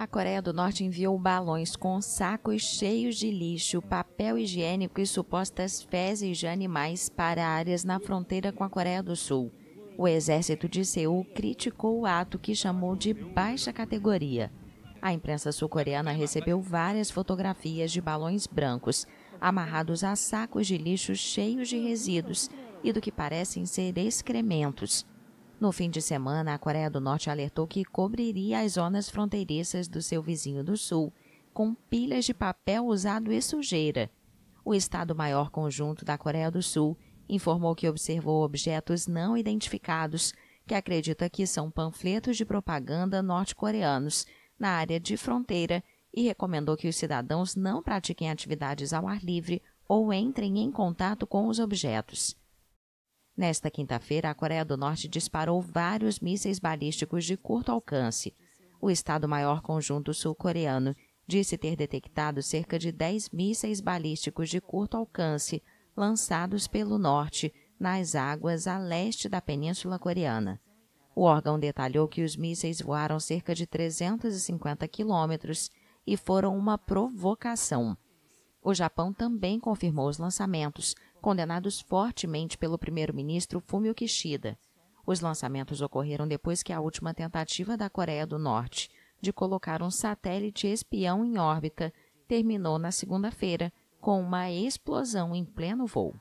A Coreia do Norte enviou balões com sacos cheios de lixo, papel higiênico e supostas fezes de animais para áreas na fronteira com a Coreia do Sul. O exército de Seul criticou o ato que chamou de baixa categoria. A imprensa sul-coreana recebeu várias fotografias de balões brancos amarrados a sacos de lixo cheios de resíduos e do que parecem ser excrementos. No fim de semana, a Coreia do Norte alertou que cobriria as zonas fronteiriças do seu vizinho do Sul com pilhas de papel usado e sujeira. O Estado-Maior Conjunto da Coreia do Sul informou que observou objetos não identificados que acredita que são panfletos de propaganda norte-coreanos na área de fronteira e recomendou que os cidadãos não pratiquem atividades ao ar livre ou entrem em contato com os objetos. Nesta quinta-feira, a Coreia do Norte disparou vários mísseis balísticos de curto alcance. O Estado-Maior Conjunto Sul-Coreano disse ter detectado cerca de 10 mísseis balísticos de curto alcance lançados pelo norte nas águas a leste da Península Coreana. O órgão detalhou que os mísseis voaram cerca de 350 quilômetros e foram uma provocação. O Japão também confirmou os lançamentos, condenados fortemente pelo primeiro-ministro Fumio Kishida. Os lançamentos ocorreram depois que a última tentativa da Coreia do Norte de colocar um satélite espião em órbita terminou na segunda-feira com uma explosão em pleno voo.